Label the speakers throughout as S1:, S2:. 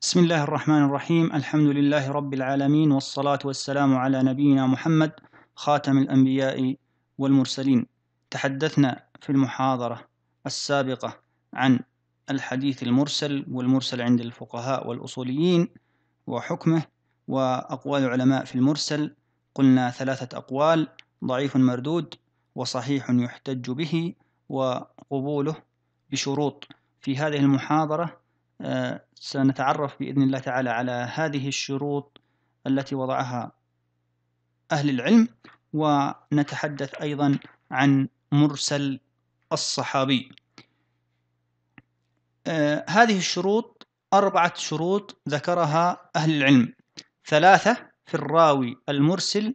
S1: بسم الله الرحمن الرحيم الحمد لله رب العالمين والصلاة والسلام على نبينا محمد خاتم الأنبياء والمرسلين تحدثنا في المحاضرة السابقة عن الحديث المرسل والمرسل عند الفقهاء والأصوليين وحكمه وأقوال العلماء في المرسل قلنا ثلاثة أقوال ضعيف مردود وصحيح يحتج به وقبوله بشروط في هذه المحاضرة آه، سنتعرف بإذن الله تعالى على هذه الشروط التي وضعها أهل العلم ونتحدث أيضا عن مرسل الصحابي آه، هذه الشروط أربعة شروط ذكرها أهل العلم ثلاثة في الراوي المرسل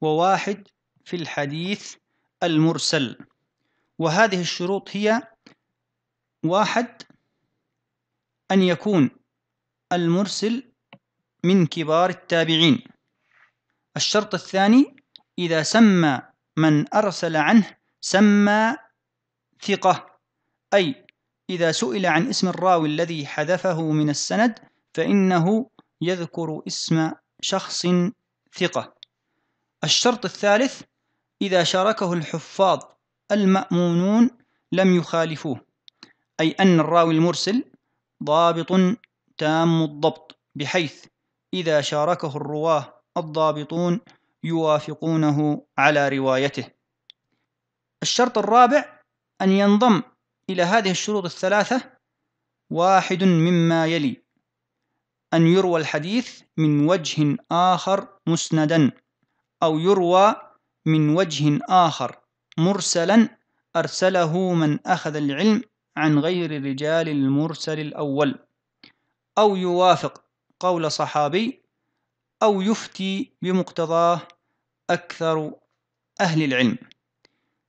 S1: وواحد في الحديث المرسل وهذه الشروط هي واحد أن يكون المرسل من كبار التابعين الشرط الثاني إذا سمى من أرسل عنه سمى ثقة أي إذا سئل عن اسم الراوي الذي حذفه من السند فإنه يذكر اسم شخص ثقة الشرط الثالث إذا شاركه الحفاظ المأمونون لم يخالفوه أي أن الراوي المرسل ضابط تام الضبط بحيث إذا شاركه الرواه الضابطون يوافقونه على روايته. الشرط الرابع أن ينضم إلى هذه الشروط الثلاثة واحد مما يلي: أن يروى الحديث من وجه آخر مسندا، أو يروى من وجه آخر مرسلا أرسله من أخذ العلم عن غير رجال المرسل الأول أو يوافق قول صحابي أو يفتي بمقتضاه أكثر أهل العلم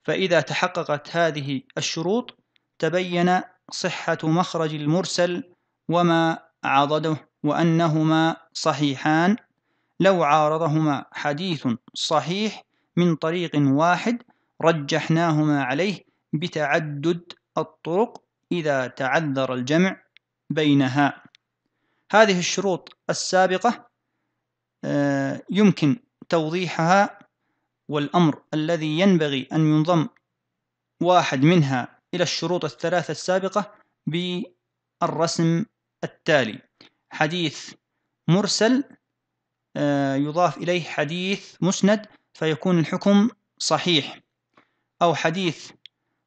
S1: فإذا تحققت هذه الشروط تبين صحة مخرج المرسل وما عضده وأنهما صحيحان لو عارضهما حديث صحيح من طريق واحد رجحناهما عليه بتعدد الطرق إذا تعذر الجمع بينها هذه الشروط السابقة آه، يمكن توضيحها والأمر الذي ينبغي أن ينضم واحد منها إلى الشروط الثلاثة السابقة بالرسم التالي حديث مرسل آه، يضاف إليه حديث مسند فيكون الحكم صحيح أو حديث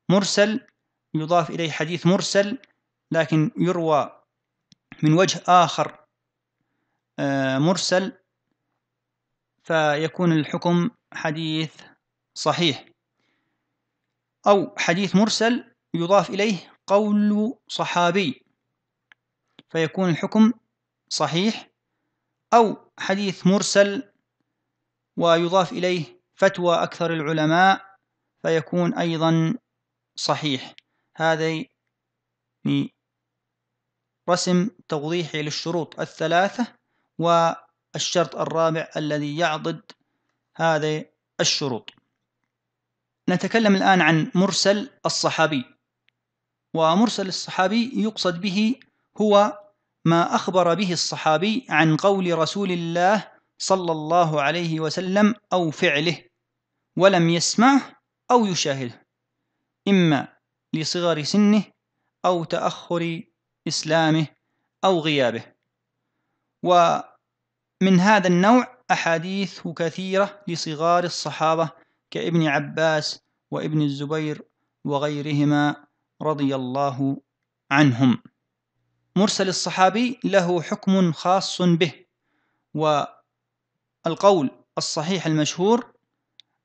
S1: مرسل يضاف إليه حديث مرسل لكن يروى من وجه آخر آه، مرسل فيكون الحكم حديث صحيح أو حديث مرسل يضاف إليه قول صحابي فيكون الحكم صحيح أو حديث مرسل ويضاف إليه فتوى أكثر العلماء فيكون أيضا صحيح هذين رسم توضيحي للشروط الثلاثة والشرط الرابع الذي يعضد هذه الشروط نتكلم الآن عن مرسل الصحابي ومرسل الصحابي يقصد به هو ما أخبر به الصحابي عن قول رسول الله صلى الله عليه وسلم أو فعله ولم يسمعه أو يشاهده إما لصغر سنه أو تأخر إسلامه أو غيابه ومن هذا النوع أحاديث كثيرة لصغار الصحابة كابن عباس وابن الزبير وغيرهما رضي الله عنهم مرسل الصحابي له حكم خاص به والقول الصحيح المشهور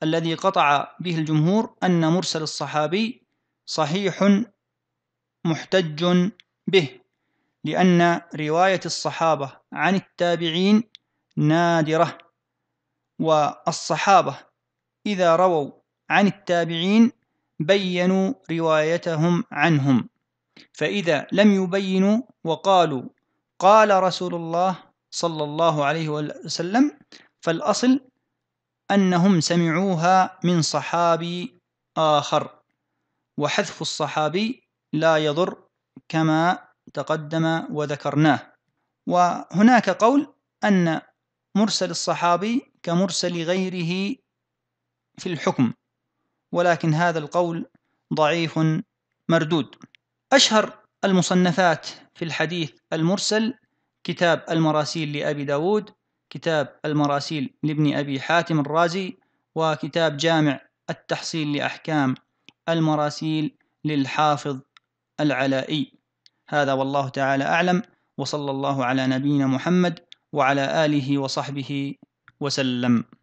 S1: الذي قطع به الجمهور أن مرسل الصحابي صحيح محتج به لأن رواية الصحابة عن التابعين نادرة والصحابة إذا رووا عن التابعين بينوا روايتهم عنهم فإذا لم يبينوا وقالوا قال رسول الله صلى الله عليه وسلم فالأصل أنهم سمعوها من صحابي آخر وحذف الصحابي لا يضر كما تقدم وذكرناه وهناك قول أن مرسل الصحابي كمرسل غيره في الحكم ولكن هذا القول ضعيف مردود أشهر المصنفات في الحديث المرسل كتاب المراسيل لأبي داود كتاب المراسيل لابن أبي حاتم الرازي وكتاب جامع التحصيل لأحكام المراسيل للحافظ العلائي هذا والله تعالى أعلم وصلى الله على نبينا محمد وعلى آله وصحبه وسلم